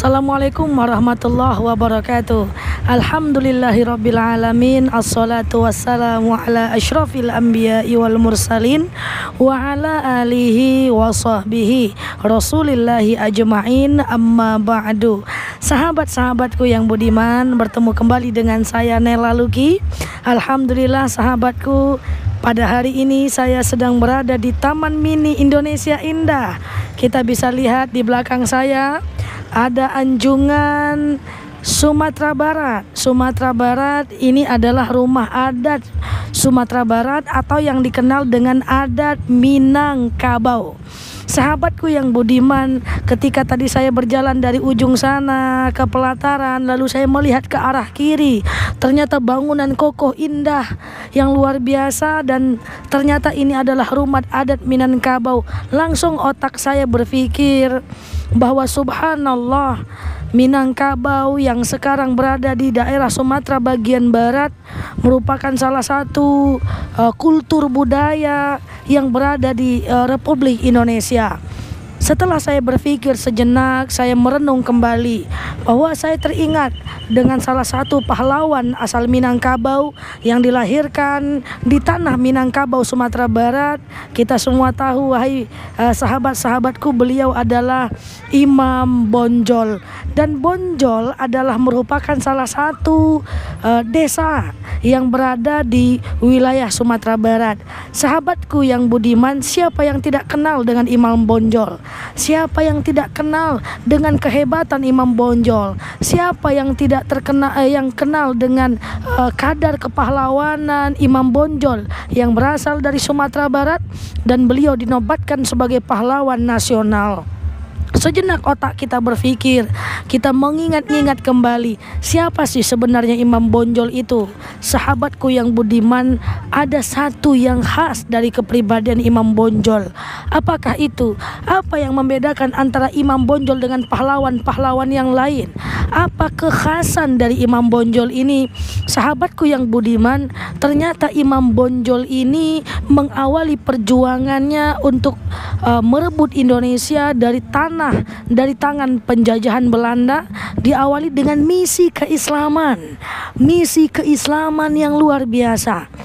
Assalamualaikum warahmatullahi wabarakatuh Alhamdulillahi rabbil alamin Assalatu wassalamu ala ashrafil anbiya wal mursalin Wa ala alihi wa sahbihi Rasulillahi ajma'in amma ba'du Sahabat-sahabatku yang budiman Bertemu kembali dengan saya Nela Luki Alhamdulillah sahabatku pada hari ini saya sedang berada di Taman Mini Indonesia Indah. Kita bisa lihat di belakang saya ada Anjungan Sumatera Barat. Sumatera Barat ini adalah rumah adat Sumatera Barat atau yang dikenal dengan adat Minangkabau sahabatku yang budiman ketika tadi saya berjalan dari ujung sana ke pelataran lalu saya melihat ke arah kiri ternyata bangunan kokoh indah yang luar biasa dan ternyata ini adalah rumah adat Minangkabau langsung otak saya berpikir bahwa subhanallah Minangkabau yang sekarang berada di daerah Sumatera bagian barat merupakan salah satu uh, kultur budaya yang berada di uh, Republik Indonesia. Setelah saya berpikir sejenak, saya merenung kembali bahwa saya teringat dengan salah satu pahlawan asal Minangkabau yang dilahirkan di tanah Minangkabau, Sumatera Barat. Kita semua tahu, wahai e, sahabat-sahabatku, beliau adalah Imam Bonjol dan Bonjol adalah merupakan salah satu uh, desa yang berada di wilayah Sumatera Barat. Sahabatku yang budiman, siapa yang tidak kenal dengan Imam Bonjol? Siapa yang tidak kenal dengan kehebatan Imam Bonjol? Siapa yang tidak terkena uh, yang kenal dengan uh, kadar kepahlawanan Imam Bonjol yang berasal dari Sumatera Barat dan beliau dinobatkan sebagai pahlawan nasional. Sejenak otak kita berpikir, kita mengingat-ingat kembali siapa sih sebenarnya Imam Bonjol itu? Sahabatku yang budiman, ada satu yang khas dari kepribadian Imam Bonjol. Apakah itu? Apa yang membedakan antara Imam Bonjol dengan pahlawan-pahlawan yang lain? Apa kekhasan dari Imam Bonjol ini? Sahabatku yang budiman, ternyata Imam Bonjol ini mengawali perjuangannya untuk uh, merebut Indonesia dari tanah dari tangan penjajahan Belanda diawali dengan misi keislaman. Misi keislaman yang luar biasa.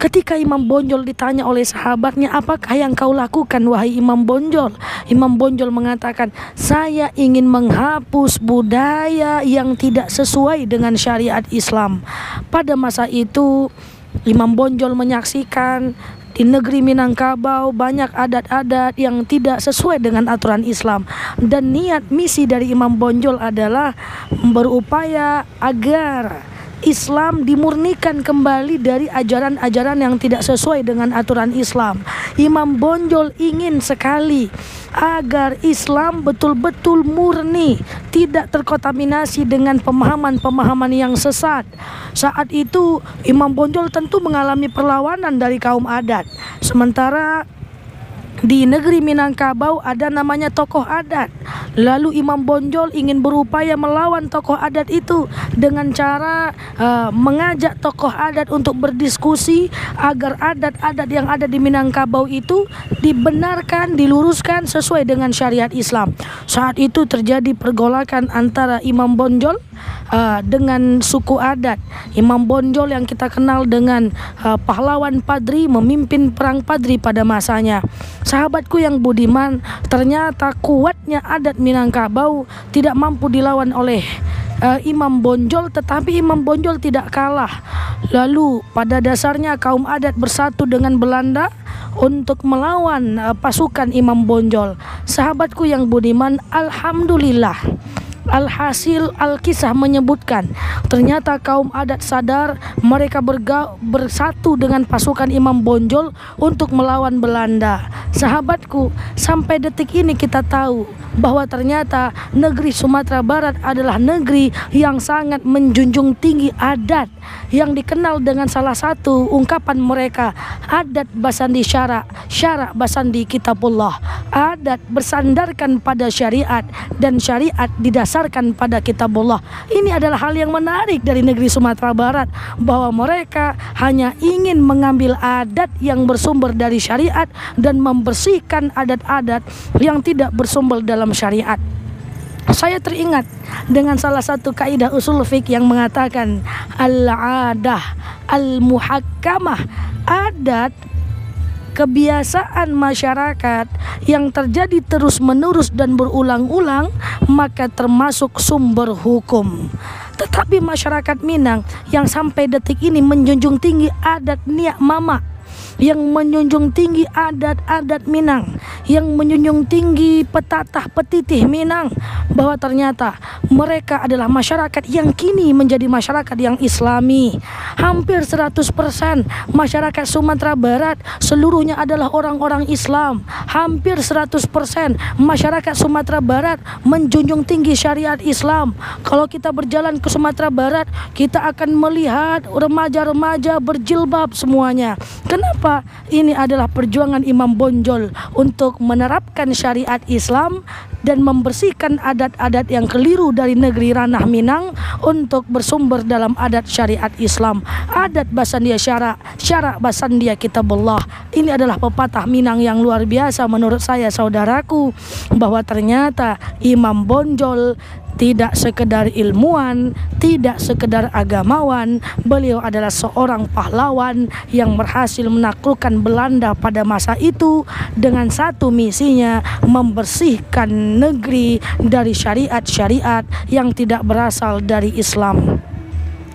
Ketika Imam Bonjol ditanya oleh sahabatnya, "Apakah yang kau lakukan wahai Imam Bonjol?" Imam Bonjol mengatakan, "Saya ingin menghapus budaya yang tidak sesuai dengan syariat Islam." Pada masa itu, Imam Bonjol menyaksikan di negeri Minangkabau banyak adat-adat yang tidak sesuai dengan aturan Islam dan niat misi dari Imam Bonjol adalah berupaya agar Islam dimurnikan kembali dari ajaran-ajaran yang tidak sesuai dengan aturan Islam. Imam Bonjol ingin sekali agar Islam betul-betul murni, tidak terkontaminasi dengan pemahaman-pemahaman yang sesat. Saat itu Imam Bonjol tentu mengalami perlawanan dari kaum adat. Sementara di negeri Minangkabau ada namanya tokoh adat. Lalu Imam Bonjol ingin berupaya melawan tokoh adat itu dengan cara uh, mengajak tokoh adat untuk berdiskusi agar adat-adat yang ada di Minangkabau itu dibenarkan, diluruskan sesuai dengan syariat Islam. Saat itu terjadi pergolakan antara Imam Bonjol uh, dengan suku adat. Imam Bonjol yang kita kenal dengan uh, pahlawan Padri memimpin perang Padri pada masanya. Sahabatku yang budiman, ternyata kuatnya adat Minangkabau tidak mampu dilawan oleh uh, Imam Bonjol tetapi Imam Bonjol tidak kalah. Lalu pada dasarnya kaum adat bersatu dengan Belanda untuk melawan uh, pasukan Imam Bonjol. Sahabatku yang budiman, alhamdulillah. Alhasil Alkisah menyebutkan ternyata kaum adat sadar mereka berga bersatu dengan pasukan Imam Bonjol untuk melawan Belanda. Sahabatku, sampai detik ini kita tahu bahwa ternyata negeri Sumatera Barat adalah negeri yang sangat menjunjung tinggi adat yang dikenal dengan salah satu ungkapan mereka adat basandi syara, syara basandi kitabullah. Adat bersandarkan pada syariat dan syariat didasarkan pada kitabullah. Ini adalah hal yang menarik dari negeri Sumatera Barat bahwa mereka hanya ingin mengambil adat yang bersumber dari syariat dan mem membersihkan adat-adat yang tidak bersumber dalam syariat. Saya teringat dengan salah satu kaidah usul fik yang mengatakan al-adah al-muhakkamah adat kebiasaan masyarakat yang terjadi terus-menerus dan berulang-ulang maka termasuk sumber hukum. Tetapi masyarakat Minang yang sampai detik ini menjunjung tinggi adat niak mama yang menjunjung tinggi adat-adat Minang, yang menjunjung tinggi petatah petitih Minang bahwa ternyata mereka adalah masyarakat yang kini menjadi masyarakat yang islami. Hampir 100% masyarakat Sumatera Barat seluruhnya adalah orang-orang Islam. Hampir 100% masyarakat Sumatera Barat menjunjung tinggi syariat Islam. Kalau kita berjalan ke Sumatera Barat, kita akan melihat remaja-remaja berjilbab semuanya. Kenapa? ini adalah perjuangan Imam Bonjol untuk menerapkan syariat Islam dan membersihkan adat-adat yang keliru dari negeri ranah Minang untuk bersumber dalam adat syariat Islam. Adat Basandia Syara, Syara Basandia Kitabullah. Ini adalah pepatah Minang yang luar biasa menurut saya saudaraku bahwa ternyata Imam Bonjol tidak sekedar ilmuwan, tidak sekedar agamawan, beliau adalah seorang pahlawan yang berhasil menaklukkan Belanda pada masa itu dengan satu misinya membersihkan negeri dari syariat-syariat yang tidak berasal dari Islam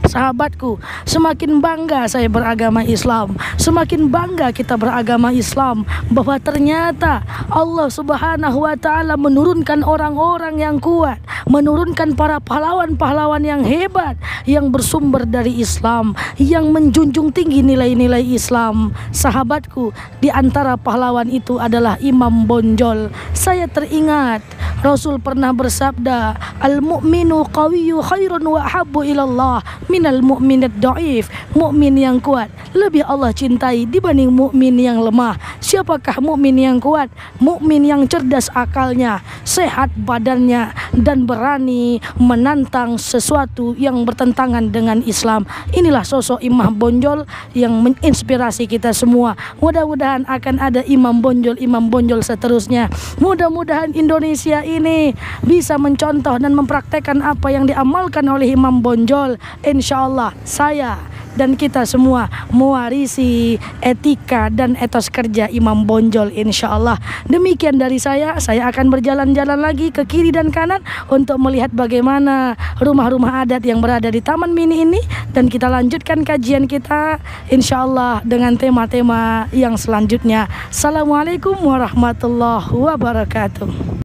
sahabatku, semakin bangga saya beragama Islam, semakin bangga kita beragama Islam bahwa ternyata Allah Subhanahu wa taala menurunkan orang-orang yang kuat, menurunkan para pahlawan-pahlawan yang hebat yang bersumber dari Islam, yang menjunjung tinggi nilai-nilai Islam. Sahabatku, di antara pahlawan itu adalah Imam Bonjol. Saya teringat Rasul pernah bersabda, "Al-mu'minu qawiyyu khairun wa habbu ilallah minal mu'minad dhaif." Mukmin yang kuat lebih Allah cintai dibanding mukmin yang lemah. Siapakah mukmin yang kuat? Mukmin yang cerdas akalnya, sehat badannya dan berani menantang sesuatu yang bertentangan dengan Islam. Inilah sosok Imam Bonjol yang menginspirasi kita semua. Mudah-mudahan akan ada Imam Bonjol, Imam Bonjol seterusnya. Mudah-mudahan Indonesia ini bisa mencontoh dan mempraktekkan apa yang diamalkan oleh Imam Bonjol. Insya Allah saya dan kita semua mewarisi etika dan etos kerja Imam Bonjol insya Allah. Demikian dari saya, saya akan berjalan-jalan lagi ke kiri dan kanan untuk melihat bagaimana rumah-rumah adat yang berada di Taman Mini ini dan kita lanjutkan kajian kita insya Allah dengan tema-tema yang selanjutnya. Assalamualaikum warahmatullahi wabarakatuh.